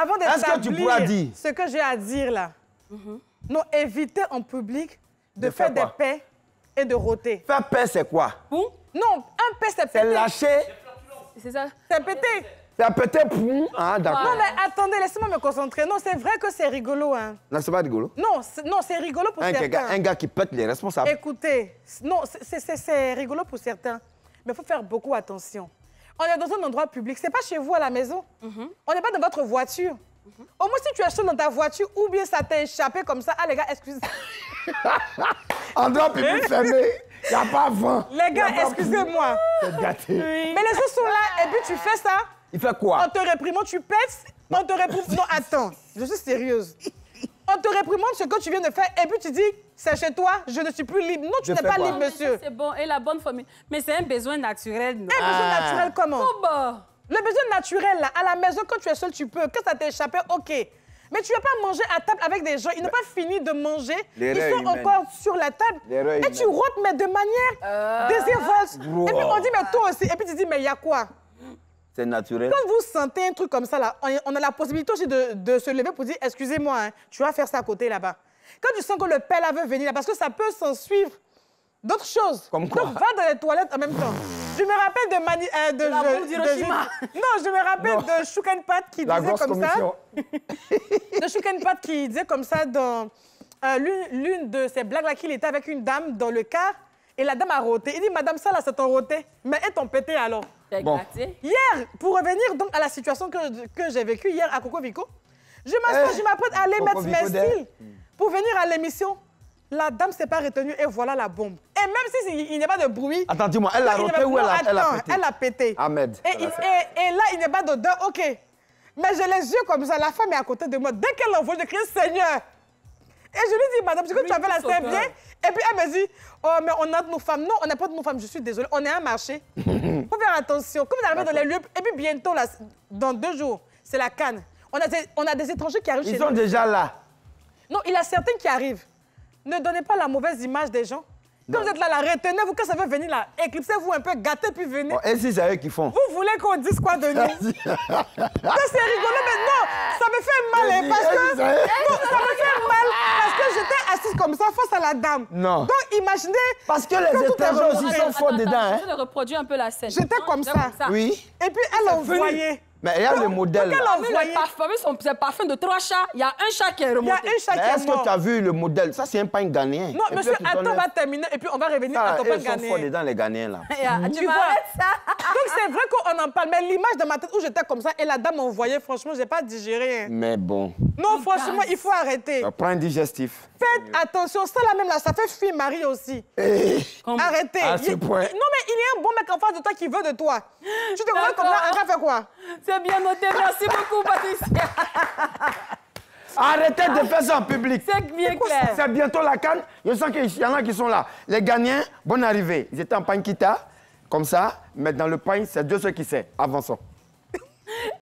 avant d'établir ce que j'ai à dire là, -hmm. non, éviter en public de, faire, des paix et de rôter. Faire paix, c'est quoi Pou Non, un paix, c'est péter. C'est lâcher. C'est ça. C'est péter. C'est péter pour... Ah, d'accord. Non, mais attendez, laissez-moi me concentrer. Non, c'est vrai que c'est rigolo. Hein. Non, c'est pas rigolo. Non, c'est rigolo pour un certains. Gars, un gars qui pète les responsables. Écoutez, non, c'est rigolo pour certains. Mais il faut faire beaucoup attention. On est dans un endroit public. C'est pas chez vous à la maison. Mhm. On n'est pas dans votre voiture. Mhm. Au moins, si tu es dans ta voiture, ou bien ça t'a échappé comme ça. Ah, les gars, excusez. moi Endroit public fermé. Il a pas vent. Les gars, excusez-moi. gâté. Mais les autres sont là, et puis tu fais ça. Il fait quoi En te réprimant, tu pètes. On te réprime. Non, attends. Je suis sérieuse on te réprimande ce que tu viens de faire et puis tu dis, c'est chez toi, je ne suis plus libre. Non, tu n'es pas libre, ah, monsieur. C'est bon, et la bonne famille. Mais c'est un besoin naturel. Un besoin ah. naturel comment? Bah. Le besoin naturel, là, à la maison, quand tu es seul, tu peux. Quand ça t'échappe, OK. Mais tu ne vas pas manger à table avec des gens. Ils n'ont pas fini de manger. Ils sont encore sur la table. Et tu rôtes, mais de manière euh... Et puis on dit, mais toi aussi. Et puis tu dis, mais il y a quoi c'est naturel. Quand vous sentez un truc comme ça, là, on a la possibilité aussi de, se lever pour dire, excusez-moi, hein, tu vas faire ça à côté là-bas. Quand tu sens que le père là veut venir là, parce que ça peut s'en suivre d'autres choses. Comme quoi Donc, va dans les toilettes en même temps. Je me rappelle de... Mani euh, de, de, non, je me rappelle de Shukenpat qui disait comme commission. ça... de Shukenpat qui disait comme ça dans euh, l'une de ces blagues-là qu'il était avec une dame dans le car et la dame a roté. Il dit, madame, ça là, c'est ton roté. Mais est ton pété alors Hier, pour revenir donc à la situation que, j'ai vécue hier à Coco Vico, je m'assois, eh. je m'apprête à aller mettre mes styles pour venir à l'émission. La dame s'est pas retenue et voilà la bombe. Et même s'il si, n'y a pas de bruit... Attends, moi elle l'a roté ou elle, a, elle pété Elle a pété. Ahmed. Et, et, et là, il n'y a pas d'odeur, OK. Mais j'ai les yeux comme ça, la femme est à côté de moi. Dès qu'elle envoie, je crie « Seigneur !» Et je lui dis, madame, parce que tu avais la scène bien. Et puis elle me dit, oh, mais on a de nos femmes. Non, on n'a pas de nos femmes, je suis désolée. On est à un marché. Faut faire attention. Comme vous arrivez dans les lieux, et puis bientôt, là, dans deux jours, c'est la canne. On a, des, on a des étrangers qui arrivent Ils chez nous. Ils sont déjà là. Non, il y a certains qui arrivent. Ne donnez pas la mauvaise image des gens. Quand vous êtes là, la retenez-vous quand ça veut venir là. Éclipsez-vous un peu, gâtez puis venez. et si c'est eux qui font Vous voulez qu'on dise quoi de c'est rigolo, mais non sa face à la dame. Non. Donc imaginez. Parce que les étrangers aussi sont forts dedans. Hein. reproduire un peu la scène. J'étais comme, ça. Oui. Et puis elle envoyé... Mais il y a le modèle. Là. Elle a envoyé... son parfum, de trois chats, il y a un chat qui est remonté. Il y a un chat qui est Est-ce que tu as vu le modèle Ça, c'est un pain gagné. Non, monsieur, attends, on va terminer et puis on va revenir à ton pain ghanéen. Ils sont forts dedans, les gagnés, là. Euh, tu vois ça donc c'est vrai qu'on en parle, mais l'image de ma tête où j'étais comme ça et la dame m'envoyait, franchement, j'ai pas digéré. Hein. Mais bon. Non, franchement, il faut arrêter. Prends un digestif. Faites attention, ça là même là, ça fait fille Marie aussi. Eh. Arrêtez. À ce point. Non, mais il y a un bon mec en face de toi qui veut de toi. Tu te vois comme ça, elle va faire quoi C'est bien noté, merci beaucoup Patricia. Arrêtez de faire ça en public. C'est bien clair. C'est bientôt la canne. Je sens qu'il y en a qui sont là. Les gagnants, bonne arrivée. Ils étaient en panquita. Comme ça, mettre dans le pain, c'est Dieu ce qui sait. Avançons.